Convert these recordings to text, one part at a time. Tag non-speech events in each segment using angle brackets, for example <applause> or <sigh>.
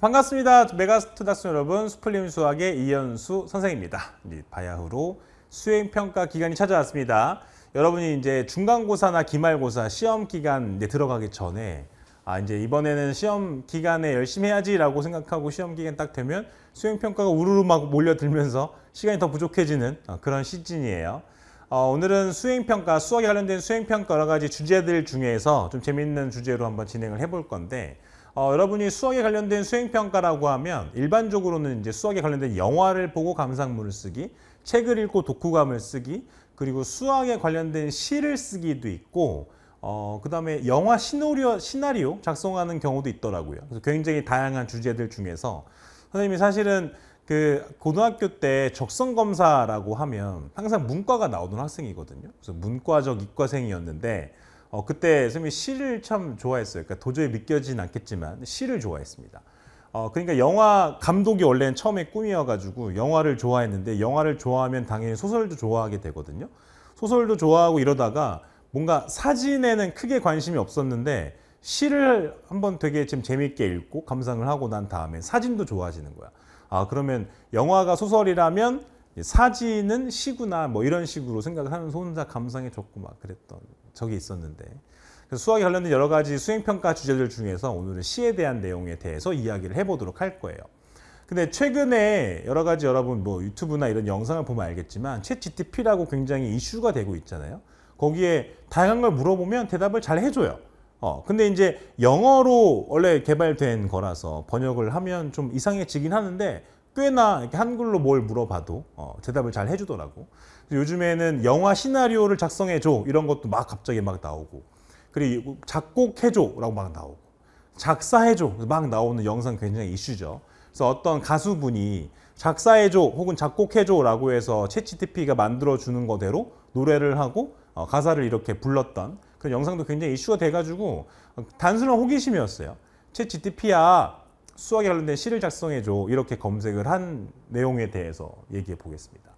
반갑습니다. 메가스트닥스 여러분, 수풀림 수학의 이현수 선생입니다. 네, 바야흐로 수행평가 기간이 찾아왔습니다. 여러분이 이제 중간고사나 기말고사 시험 기간 이제 들어가기 전에 아 이제 이번에는 시험 기간에 열심히 해야지라고 생각하고 시험 기간 딱 되면 수행평가가 우르르 막 몰려들면서 시간이 더 부족해지는 어, 그런 시즌이에요. 어, 오늘은 수행평가, 수학에 관련된 수행평가 여러 가지 주제들 중에서 좀 재밌는 주제로 한번 진행을 해 볼 건데 어, 여러분이 수학에 관련된 수행평가라고 하면 일반적으로는 이제 수학에 관련된 영화를 보고 감상문을 쓰기, 책을 읽고 독후감을 쓰기, 그리고 수학에 관련된 시를 쓰기도 있고 어, 그 다음에 영화 시나리오, 시나리오 작성하는 경우도 있더라고요. 그래서 굉장히 다양한 주제들 중에서 선생님이 사실은 그 고등학교 때 적성검사라고 하면 항상 문과가 나오는 학생이거든요. 그래서 문과적 이과생이었는데 어, 그때 선생님이 시를 참 좋아했어요. 그러니까 도저히 믿겨진 않겠지만 시를 좋아했습니다. 어, 그러니까 영화 감독이 원래는 처음에 꿈이어가지고 영화를 좋아했는데 영화를 좋아하면 당연히 소설도 좋아하게 되거든요. 소설도 좋아하고 이러다가 뭔가 사진에는 크게 관심이 없었는데 시를 한번 되게 지금 재밌게 읽고 감상을 하고 난 다음에 사진도 좋아지는 거야. 아 그러면 영화가 소설이라면 사진은 시구나 뭐 이런 식으로 생각을 하면서 혼자 감상에 젖고 막 그랬던 적이 있었는데 그래서 수학에 관련된 여러 가지 수행평가 주제들 중에서 오늘은 시에 대한 내용에 대해서 이야기를 해보도록 할 거예요. 근데 최근에 여러 가지 여러분 뭐 유튜브나 이런 영상을 보면 알겠지만 채 GTP라고 굉장히 이슈가 되고 있잖아요. 거기에 다양한 걸 물어보면 대답을 잘 해줘요. 어, 근데 이제 영어로 원래 개발된 거라서 번역을 하면 좀 이상해지긴 하는데 꽤나 이렇게 한글로 뭘 물어봐도 어, 대답을 잘 해주더라고. 요즘에는 영화 시나리오를 작성해줘 이런 것도 막 갑자기 막 나오고 그리고 작곡해줘라고 막 나오고 작사해줘 막 나오는 영상 굉장히 이슈죠. 그래서 어떤 가수분이 작사해줘 혹은 작곡해줘라고 해서 채치 t p 가 만들어주는 거대로 노래를 하고 어, 가사를 이렇게 불렀던 그런 영상도 굉장히 이슈가 돼가지고 어, 단순한 호기심이었어요. 채치 t p 야 수학에 관련된 시를 작성해줘 이렇게 검색을 한 내용에 대해서 얘기해 보겠습니다.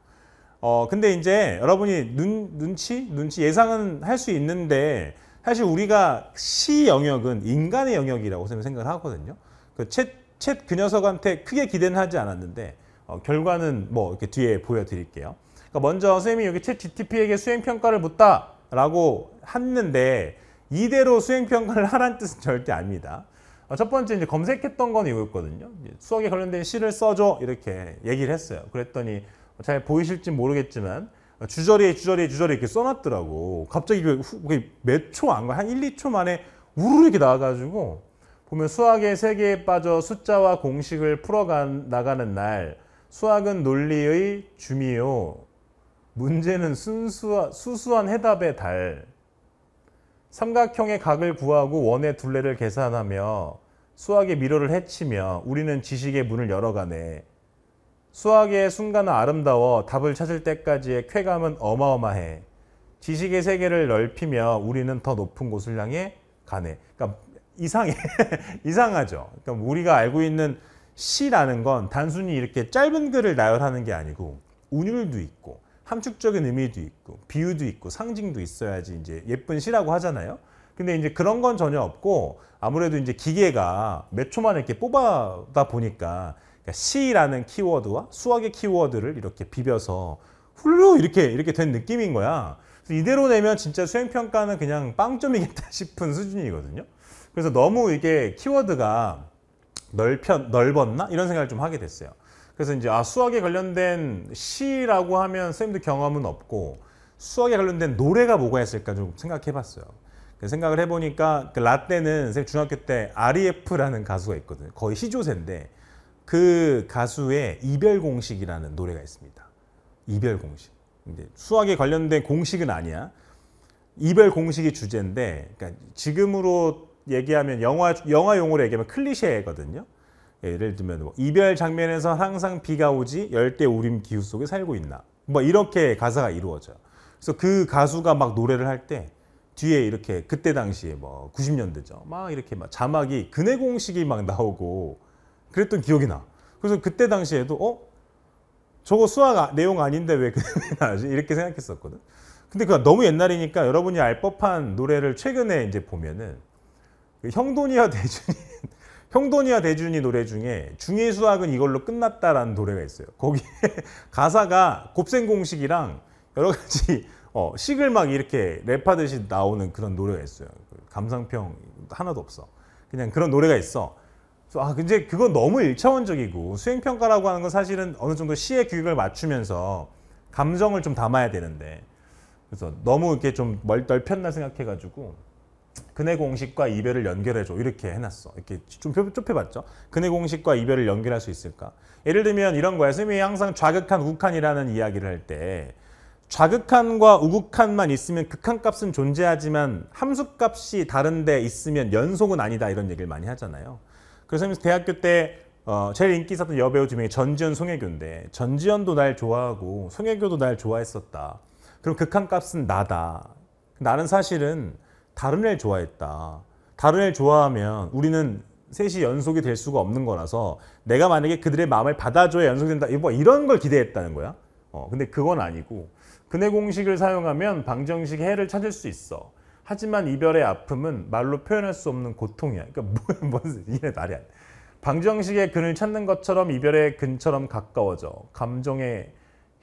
어 근데 이제 여러분이 눈, 눈치 눈치 예상은 할 수 있는데 사실 우리가 시 영역은 인간의 영역이라고 생각을 하거든요. 그 챗 챗그 그 녀석한테 크게 기대는 하지 않았는데 어, 결과는 뭐 이렇게 뒤에 보여드릴게요. 그러니까 먼저 선생님이 여기 챗 GTP에게 수행 평가를 묻다라고 했는데 이대로 수행 평가를 하란 뜻은 절대 아닙니다. 어, 첫 번째 이제 검색했던 건 이거였거든요. 수학에 관련된 시를 써줘 이렇게 얘기를 했어요. 그랬더니 잘 보이실지 모르겠지만 주저리에 어, 주저리에 주저리 이렇게 써놨더라고. 갑자기 몇 초 안 가, 한 1, 2초 만에 우르르 이렇게 나와가지고 보면 수학의 세계에 빠져 숫자와 공식을 풀어간 나가는 날 수학은 논리의 줌이요 문제는 순수한 수수한 해답의 달 삼각형의 각을 구하고 원의 둘레를 계산하며 수학의 미로를 해치며 우리는 지식의 문을 열어가네. 수학의 순간은 아름다워 답을 찾을 때까지의 쾌감은 어마어마해. 지식의 세계를 넓히며 우리는 더 높은 곳을 향해 가네. 그러니까 이상해. <laughs> 이상하죠. 그러니까 우리가 알고 있는 시라는 건 단순히 이렇게 짧은 글을 나열하는 게 아니고 운율도 있고 함축적인 의미도 있고 비유도 있고 상징도 있어야지 이제 예쁜 시라고 하잖아요. 근데 이제 그런 건 전혀 없고 아무래도 이제 기계가 몇 초 만에 이렇게 뽑아다 보니까 그러니까 시라는 키워드와 수학의 키워드를 이렇게 비벼서 훌루 이렇게 이렇게 된 느낌인 거야. 이대로 내면 진짜 수행평가는 그냥 빵점이겠다 <laughs> 싶은 수준이거든요. 그래서 너무 이게 키워드가 넓혀, 넓었나? 이런 생각을 좀 하게 됐어요. 그래서 이제 아 수학에 관련된 시라고 하면 선생님도 경험은 없고 수학에 관련된 노래가 뭐가 있을까 좀 생각해봤어요. 생각을 해보니까 그 라떼는 선생님 중학교 때 REF라는 가수가 있거든요. 거의 시조세인데 그 가수의 이별 공식이라는 노래가 있습니다. 이별 공식. 이제 수학에 관련된 공식은 아니야. 이별 공식이 주제인데 그러니까 지금으로 얘기하면 영화 영화 용으로 얘기하면 클리셰거든요. 예, 예를 들면 뭐 이별 장면에서 항상 비가 오지 열대 우림 기후 속에 살고 있나 뭐 이렇게 가사가 이루어져요. 그래서 그 가수가 막 노래를 할 때 뒤에 이렇게 그때 당시에 뭐 90년대죠. 막 이렇게 막 자막이 근해 공식이 막 나오고 그랬던 기억이 나. 그래서 그때 당시에도 어 저거 수학 아, 내용 아닌데 왜 그게 <laughs> 나지 이렇게 생각했었거든. 근데 그 너무 옛날이니까 여러분이 알 법한 노래를 최근에 이제 보면은 그 형돈이와 대준이 형돈이와 대준이 노래 중에 중의 수학은 이걸로 끝났다라는 노래가 있어요. 거기에 <laughs> 가사가 곱셈 공식이랑 여러 가지 어, 식을 막 이렇게 랩하듯이 나오는 그런 노래가 있어요. 그 감상평 하나도 없어. 그냥 그런 노래가 있어. 아, 근데 그건 너무 일차원적이고 수행평가라고 하는 건 사실은 어느 정도 시의 규격을 맞추면서 감정을 좀 담아야 되는데 그래서 너무 이렇게 좀 넓, 넓혔나 생각해가지고 근해 공식과 이별을 연결해줘 이렇게 해놨어 이렇게 좀 좁혀봤죠 근해 공식과 이별을 연결할 수 있을까 예를 들면 이런 거야 선생님이 항상 좌극한 우극한이라는 이야기를 할 때 좌극한과 우극한만 있으면 극한값은 존재하지만 함수값이 다른데 있으면 연속은 아니다 이런 얘기를 많이 하잖아요 그래서 선생님 대학교 때 어, 제일 인기 있었던 여배우 중에 전지현 송혜교인데 전지현도 날 좋아하고 송혜교도 날 좋아했었다 그럼 극한값은 나다 나는 사실은 다른 애를 좋아했다. 다른 애를 좋아하면 우리는 셋이 연속이 될 수가 없는 거라서 내가 만약에 그들의 마음을 받아줘야 연속된다. 뭐 이런 걸 기대했다는 거야. 어, 근데 그건 아니고 근해 공식을 사용하면 방정식 해를 찾을 수 있어. 하지만 이별의 아픔은 말로 표현할 수 없는 고통이야. 그러니까 <laughs> 뭐야, 뭔 이게 말이 안 돼. 방정식의 근을 찾는 것처럼 이별의 근처럼 가까워져. 감정의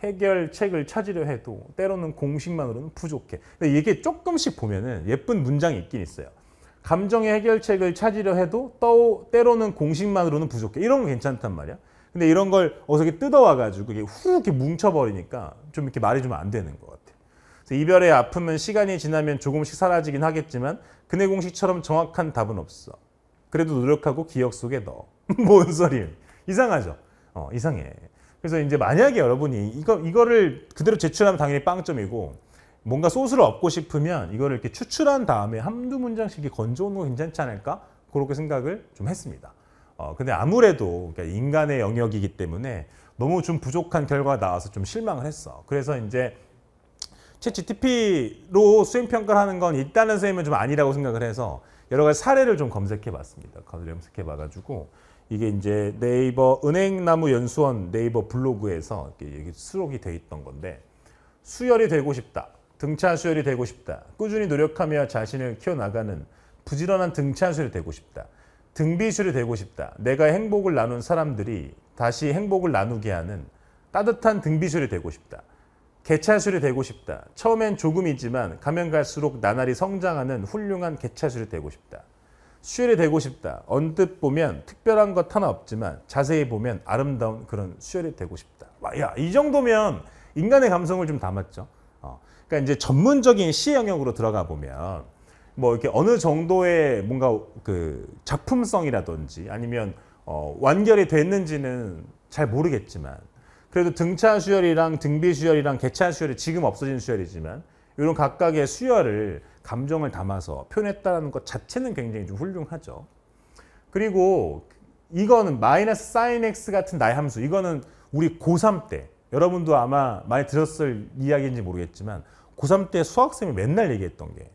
해결책을 찾으려 해도 때로는 공식만으로는 부족해. 근데 이게 조금씩 보면은 예쁜 문장이 있긴 있어요. 감정의 해결책을 찾으려 해도 또, 때로는 공식만으로는 부족해. 이런 건 괜찮단 말이야. 근데 이런 걸 어서 게 뜯어와가지고 이게 후 이렇게 뭉쳐버리니까 좀 이렇게 말이 좀 안 되는 것 같아. 그래서 이별의 아픔은 시간이 지나면 조금씩 사라지긴 하겠지만 그네 공식처럼 정확한 답은 없어. 그래도 노력하고 기억 속에 넣어. <laughs> 뭔 소리? 이상하죠? 어, 이상해. 그래서 이제 만약에 여러분이 이거, 이거를 그대로 제출하면 당연히 빵점이고 뭔가 소스를 얻고 싶으면 이거를 이렇게 추출한 다음에 한두 문장씩 건져오는 거 괜찮지 않을까? 그렇게 생각을 좀 했습니다. 어, 근데 아무래도 그러니까 인간의 영역이기 때문에 너무 좀 부족한 결과가 나와서 좀 실망을 했어. 그래서 이제 채찌TP로 수행평가를 하는 건 일단은 선생님은 좀 아니라고 생각을 해서 여러 가지 사례를 좀 검색해 봤습니다. 검색해 봐가지고 이게 이제 네이버 은행나무 연수원 네이버 블로그에서 이렇게 수록이 돼 있던 건데 수혈이 되고 싶다. 등차 수혈이 되고 싶다. 꾸준히 노력하며 자신을 키워나가는 부지런한 등차 수혈이 되고 싶다. 등비 수혈이 되고 싶다. 내가 행복을 나눈 사람들이 다시 행복을 나누게 하는 따뜻한 등비 수혈이 되고 싶다. 개차 수혈이 되고 싶다. 처음엔 조금이지만 가면 갈수록 나날이 성장하는 훌륭한 개차 수혈이 되고 싶다. 수혈이 되고 싶다. 언뜻 보면 특별한 것 하나 없지만 자세히 보면 아름다운 그런 수혈이 되고 싶다. 야, 이 정도면 인간의 감성을 좀 담았죠. 어. 그러니까 이제 전문적인 시 영역으로 들어가 보면 뭐 이렇게 어느 정도의 뭔가 그 작품성이라든지 아니면 어, 완결이 됐는지는 잘 모르겠지만 그래도 등차 수혈이랑 등비 수혈이랑 개차 수혈이 지금 없어진 수혈이지만 이런 각각의 수혈을 감정을 담아서 표현했다는 것 자체는 굉장히 좀 훌륭하죠. 그리고 이거는 마이너스 사인 x 같은 나의 함수 이거는 우리 고3 때 여러분도 아마 많이 들었을 이야기인지 모르겠지만 고3 때 수학쌤이 맨날 얘기했던 게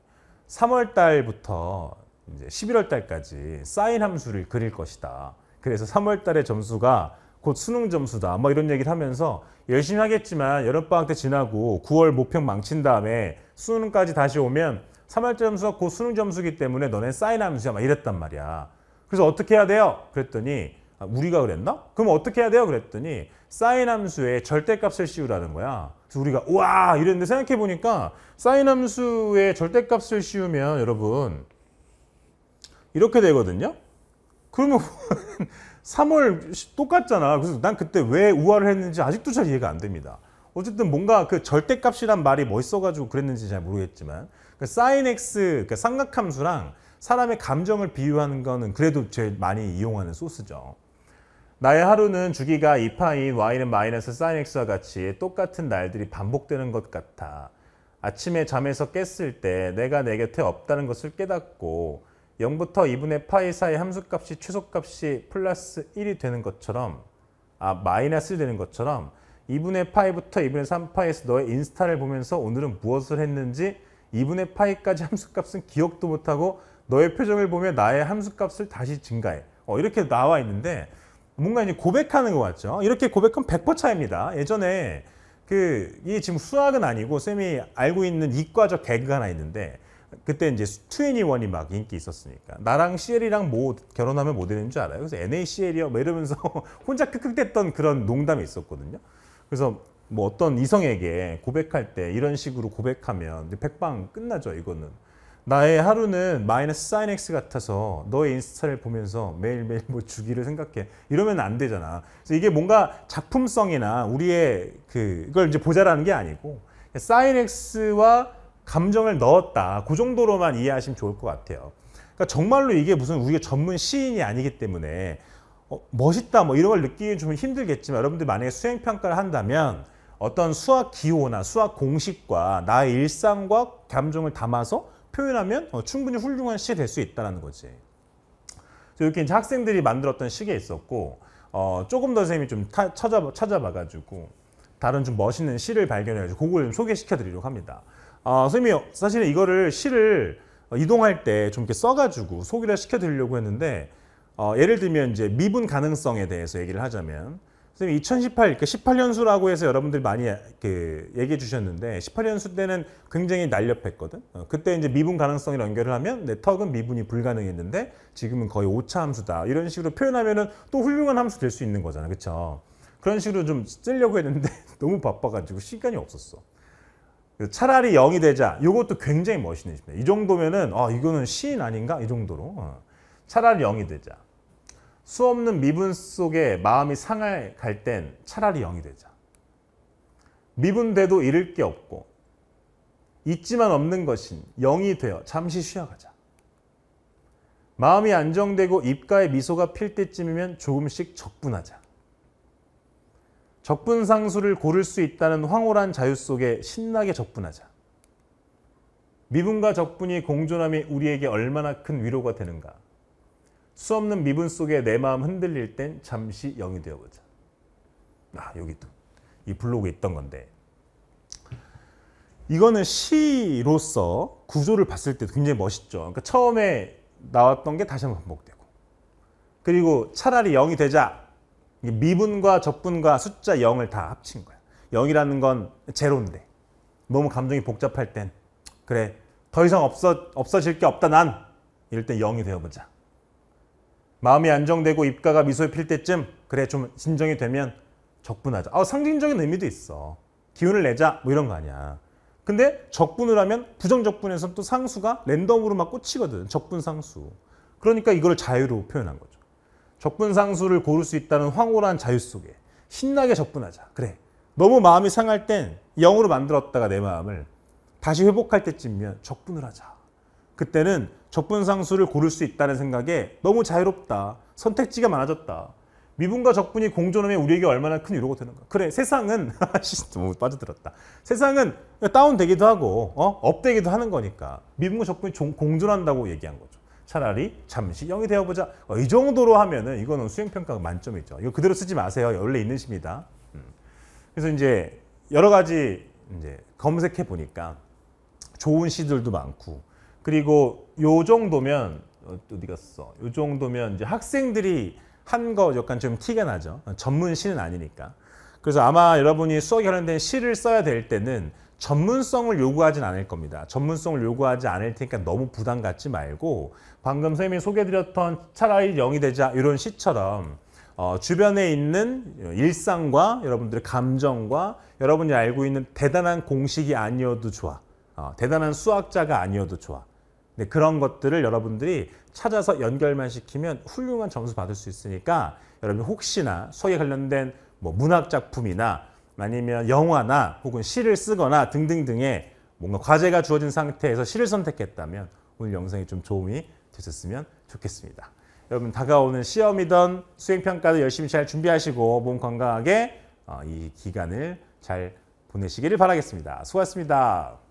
3월 달부터 이제 11월 달까지 사인 함수를 그릴 것이다. 그래서 3월 달의 점수가 곧 수능 점수다. 뭐 이런 얘기를 하면서 열심히 하겠지만 여름방학 때 지나고 9월 모평 망친 다음에 수능까지 다시 오면 3학 점수가 곧 수능 점수기 때문에 너네 사인 함수야 막 이랬단 말이야. 그래서 어떻게 해야 돼요? 그랬더니 아, 우리가 그랬나? 그럼 어떻게 해야 돼요? 그랬더니 사인 함수의 절대값을 씌우라는 거야. 그래서 우리가 우와 이랬는데 생각해 보니까 사인 함수의 절대값을 씌우면 여러분 이렇게 되거든요. 그러면 3월 <laughs> 똑같잖아. 그래서 난 그때 왜 우화를 했는지 아직도 잘 이해가 안 됩니다. 어쨌든 뭔가 그 절대값이란 말이 멋있어가지고 그랬는지 잘 모르겠지만 그 사인 x 그러 삼각함수랑 사람의 감정을 비유하는 거는 그래도 제일 많이 이용하는 소스죠. 나의 하루는 주기가 2파인 y는 마이너스 사인 x와 같이 똑같은 날들이 반복되는 것 같아. 아침에 잠에서 깼을 때 내가 내 곁에 없다는 것을 깨닫고 0부터 2분의 파이 사이 함수값이 최소값이 플러스 1이 되는 것처럼 아 마이너스 되는 것처럼 2분의 파이부터 2분의 3파에서 너의 인스타를 보면서 오늘은 무엇을 했는지 2분의 파이까지 <laughs> 함수값은 기억도 못하고 너의 표정을 보며 나의 함수값을 다시 증가해. 어, 이렇게 나와 있는데 뭔가 이제 고백하는 것 같죠. 이렇게 고백하면 100% 차입니다. 예전에 그 이게 지금 수학은 아니고 쌤이 알고 있는 이과적 개그가 하나 있는데 그때 이제 투애니원이 막 인기 있었으니까 나랑 CL이랑 뭐 결혼하면 뭐 되는 줄 알아요? 그래서 NACL이요? 뭐 이러면서 <laughs> 혼자 끄끄댔던 그런 농담이 있었거든요. 그래서 뭐 어떤 이성에게 고백할 때 이런 식으로 고백하면 백방 끝나죠 이거는 나의 하루는 마이너스 사인 x 같아서 너의 인스타를 보면서 매일매일 뭐 주기를 생각해 이러면 안 되잖아 그래서 이게 뭔가 작품성이나 우리의 그걸 이제 보자라는 게 아니고 사인 x와 감정을 넣었다 그 정도로만 이해하시면 좋을 것 같아요 그러니까 정말로 이게 무슨 우리가 전문 시인이 아니기 때문에 어, 멋있다 뭐 이런 걸 느끼기 좀 힘들겠지만 여러분들 만약에 수행평가를 한다면 어떤 수학 기호나 수학 공식과 나의 일상과 감정을 담아서 표현하면 어, 충분히 훌륭한 시될수 있다는 거지. 이렇게 이제 학생들이 만들었던 시계 있었고 어, 조금 더 선생님이 좀 타, 찾아봐, 찾아봐가지고 다른 좀 멋있는 시를 발견해가지고 그걸 좀 소개시켜드리려고 합니다. 어, 선생님이 사실은 이거를 시를 어, 이동할 때 좀 이렇게 써가지고 소개를 시켜드리려고 했는데 어, 예를 들면 이제 미분 가능성에 대해서 얘기를 하자면 선생님 2018, 그 18년수라고 해서 여러분들이 많이 그 얘기해 주셨는데 18년수 때는 굉장히 날렵했거든. 어, 그때 이제 미분 가능성이 연결을 하면 내 턱은 미분이 불가능했는데 지금은 거의 오차 함수다. 이런 식으로 표현하면또 훌륭한 함수 될 수 있는 거잖아. 그렇죠? 그런 식으로 좀 쓰려고 했는데 <laughs> 너무 바빠가지고 시간이 없었어. 차라리 0이 되자. 이것도 굉장히 멋있는 집니다. 이 정도면은 아 이거는 시인 아닌가? 이 정도로. 어. 차라리 0이 되자. 수 없는 미분 속에 마음이 상할 갈 땐 차라리 영이 되자. 미분돼도 잃을 게 없고 있지만 없는 것인 영이 되어 잠시 쉬어가자. 마음이 안정되고 입가에 미소가 필 때쯤이면 조금씩 적분하자. 적분상수를 고를 수 있다는 황홀한 자유 속에 신나게 적분하자. 미분과 적분이 공존함이 우리에게 얼마나 큰 위로가 되는가. 수 없는 미분 속에 내 마음 흔들릴 땐 잠시 영이 되어보자. 아, 여기 또이 블로그에 있던 건데. 이거는 시로서 구조를 봤을 때도 굉장히 멋있죠. 그러니까 처음에 나왔던 게 다시 한번 반복되고. 그리고 차라리 0이 되자. 미분과 적분과 숫자 0을 다 합친 거야. 0이라는 건 제로인데. 너무 감정이 복잡할 땐 그래 더 이상 없어, 없어질 게 없다 난 이럴 땐 0이 되어보자. 마음이 안정되고 입가가 미소에 필 때쯤 그래 좀 진정이 되면 적분하자. 아, 상징적인 의미도 있어. 기운을 내자 뭐 이런 거 아니야. 근데 적분을 하면 부정적분에서 또 상수가 랜덤으로 막 꽂히거든. 적분 상수. 그러니까 이걸 자유로 표현한 거죠. 적분 상수를 고를 수 있다는 황홀한 자유 속에 신나게 적분하자. 그래. 너무 마음이 상할 땐 영으로 만들었다가 내 마음을 다시 회복할 때쯤이면 적분을 하자. 그때는 적분상수를 고를 수 있다는 생각에 너무 자유롭다. 선택지가 많아졌다. 미분과 적분이 공존하면 우리에게 얼마나 큰 위로가 되는가. 그래 세상은 <laughs> 아, 너무 빠져들었다. 세상은 다운되기도 하고 어? 업되기도 하는 거니까 미분과 적분이 종, 공존한다고 얘기한 거죠. 차라리 잠시 0이 되어보자. 어, 이 정도로 하면은 이거는 수행평가가 만점이죠. 이거 그대로 쓰지 마세요. 원래 있는 시입니다 음. 그래서 이제 여러 가지 이제 검색해 보니까 좋은 시들도 많고 그리고 요 정도면 어, 어디 갔어? 요 정도면 이제 학생들이 한 거 약간 좀 티가 나죠. 어, 전문 시는 아니니까. 그래서 아마 여러분이 수학에 관련된 시를 써야 될 때는 전문성을 요구하진 않을 겁니다. 전문성을 요구하지 않을 테니까 너무 부담 갖지 말고 방금 선생님이 소개드렸던 차라리 0이 되자 이런 시처럼 어, 주변에 있는 일상과 여러분들의 감정과 여러분이 알고 있는 대단한 공식이 아니어도 좋아. 어, 대단한 수학자가 아니어도 좋아. 네, 그런 것들을 여러분들이 찾아서 연결만 시키면 훌륭한 점수 받을 수 있으니까 여러분 혹시나 소에 관련된 뭐 문학 작품이나 아니면 영화나 혹은 시를 쓰거나 등등등의 뭔가 과제가 주어진 상태에서 시를 선택했다면 오늘 영상이 좀 도움이 되셨으면 좋겠습니다. 여러분 다가오는 시험이던 수행평가도 열심히 잘 준비하시고 몸 건강하게 어, 이 기간을 잘 보내시기를 바라겠습니다. 수고하셨습니다.